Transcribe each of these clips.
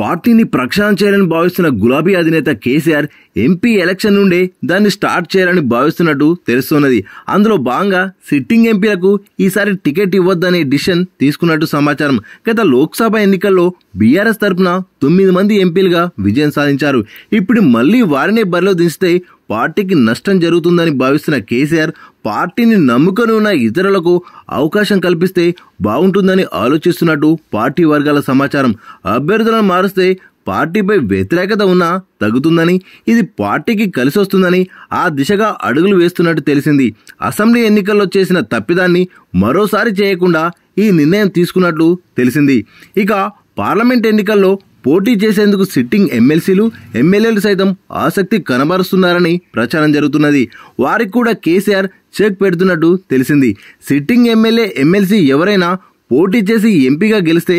పార్టీని ప్రక్షాళన చేయాలని భావిస్తున్న గులాబీ అధినేత కేసీఆర్ ఎంపీ ఎలక్షన్ నుండే దాన్ని స్టార్ట్ చేయాలని భావిస్తున్నట్టు తెలుస్తున్నది అందులో భాగంగా సిట్టింగ్ ఎంపీలకు ఈసారి టికెట్ ఇవ్వొద్దనే డిసిషన్ తీసుకున్నట్టు సమాచారం గత లోక్సభ ఎన్నికల్లో బీఆర్ఎస్ తరపున తొమ్మిది మంది ఎంపీలుగా విజయం సాధించారు ఇప్పుడు మళ్లీ వారినే బరిలో దించితే పార్టీకి నష్టం జరుగుతుందని భావిస్తున్న కేసీఆర్ పార్టీని నమ్ముకొని ఉన్న ఇతరులకు అవకాశం కల్పిస్తే బాగుంటుందని ఆలోచిస్తున్నట్టు పార్టీ వర్గాల సమాచారం అభ్యర్థులను మారిస్తే పార్టీపై వ్యతిరేకత ఉన్నా తగ్గుతుందని ఇది పార్టీకి కలిసి వస్తుందని ఆ దిశగా అడుగులు వేస్తున్నట్టు తెలిసింది అసెంబ్లీ ఎన్నికల్లో చేసిన తప్పిదాన్ని మరోసారి చేయకుండా ఈ నిర్ణయం తీసుకున్నట్లు తెలిసింది ఇక పార్లమెంట్ ఎన్నికల్లో పోటీ చేసేందుకు సిట్టింగ్ ఎమ్మెల్సీలు ఎమ్మెల్యేలు సైతం ఆసక్తి కనబరుస్తున్నారని ప్రచారం జరుగుతున్నది వారికి కూడా కేసీఆర్ చెక్ పెడుతున్నట్టు తెలిసింది సిట్టింగ్ ఎమ్మెల్యే ఎమ్మెల్సీ ఎవరైనా పోటీ చేసి ఎంపీగా గెలిస్తే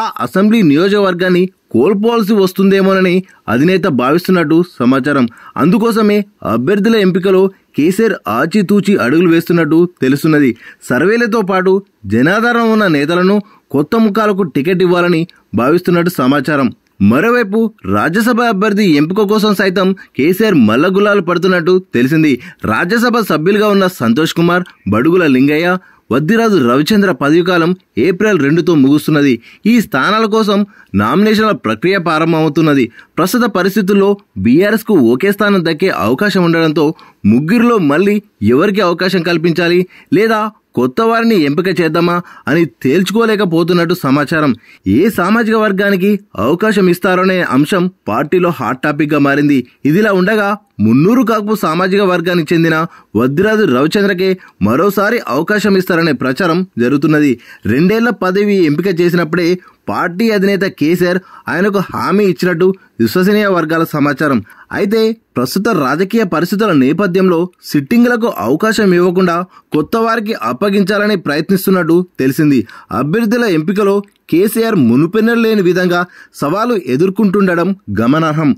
ఆ అసెంబ్లీ నియోజకవర్గాన్ని కోల్పోవాల్సి వస్తుందేమోనని అధినేత భావిస్తున్నట్టు సమాచారం అందుకోసమే అభ్యర్థుల ఎంపికలో కేసీఆర్ ఆచితూచి అడుగులు వేస్తున్నట్టు తెలుస్తున్నది సర్వేలతో పాటు జనాధారం ఉన్న నేతలను కొత్త ముఖాలకు టికెట్ ఇవ్వాలని భావిస్తున్నట్టు సమాచారం మరోవైపు రాజ్యసభ అభ్యర్థి ఎంపిక కోసం సైతం కేసీఆర్ మల్లగుల్లాలు పడుతున్నట్టు తెలిసింది రాజ్యసభ సభ్యులుగా ఉన్న సంతోష్ కుమార్ బడుగుల లింగయ్య వద్దిరాజు రవిచంద్ర పదవికాలం ఏప్రిల్ రెండుతో ముగుస్తున్నది ఈ స్థానాల కోసం నామినేషన్ల ప్రక్రియ ప్రారంభమవుతున్నది ప్రస్తుత పరిస్థితుల్లో బీఆర్ఎస్కు ఒకే స్థానం దక్కే అవకాశం ఉండడంతో ముగ్గురిలో మళ్ళీ ఎవరికి అవకాశం కల్పించాలి లేదా కొత్త వారిని ఎంపిక చేద్దామా అని తేల్చుకోలేకపోతున్నట్టు సమాచారం ఏ సామాజిక వర్గానికి అవకాశం ఇస్తారనే అంశం పార్టీలో హాట్ టాపిక్గా మారింది ఇదిలా ఉండగా మున్నూరు కాపు సామాజిక వర్గానికి చెందిన వద్రాజు రవిచంద్రకే మరోసారి అవకాశం ఇస్తారనే ప్రచారం జరుగుతున్నది రెండేళ్ల పదవి ఎంపిక చేసినప్పుడే పార్టీ అధినేత కేసీఆర్ ఆయనకు హామీ ఇచ్చినట్టు విశ్వసనీయ వర్గాల సమాచారం అయితే ప్రస్తుత రాజకీయ పరిస్థితుల నేపథ్యంలో సిట్టింగ్లకు అవకాశం ఇవ్వకుండా కొత్త వారికి అప్పగించాలని ప్రయత్నిస్తున్నట్టు తెలిసింది అభ్యర్థుల ఎంపికలో కేసీఆర్ మునుపెన్నలేని విధంగా సవాలు ఎదుర్కొంటుండడం గమనార్హం